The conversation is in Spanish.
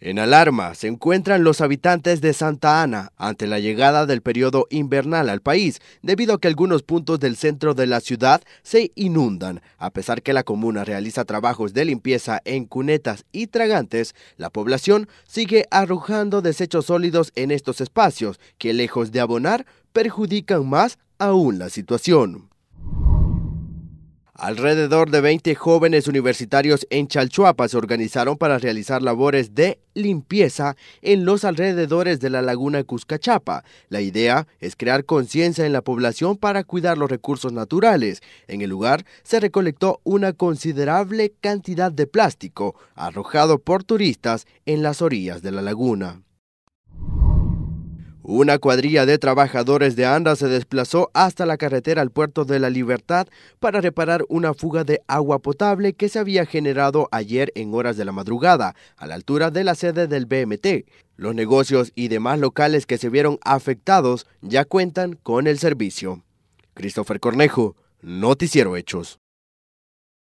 En alarma se encuentran los habitantes de Santa Ana ante la llegada del periodo invernal al país, debido a que algunos puntos del centro de la ciudad se inundan. A pesar que la comuna realiza trabajos de limpieza en cunetas y tragantes, la población sigue arrojando desechos sólidos en estos espacios que, lejos de abonar, perjudican más aún la situación. Alrededor de 20 jóvenes universitarios en Chalchuapa se organizaron para realizar labores de limpieza en los alrededores de la laguna Cuscachapa. La idea es crear conciencia en la población para cuidar los recursos naturales. En el lugar se recolectó una considerable cantidad de plástico arrojado por turistas en las orillas de la laguna. Una cuadrilla de trabajadores de ANDA se desplazó hasta la carretera al puerto de la Libertad para reparar una fuga de agua potable que se había generado ayer en horas de la madrugada, a la altura de la sede del BMT. Los negocios y demás locales que se vieron afectados ya cuentan con el servicio. Christopher Cornejo, Noticiero Hechos.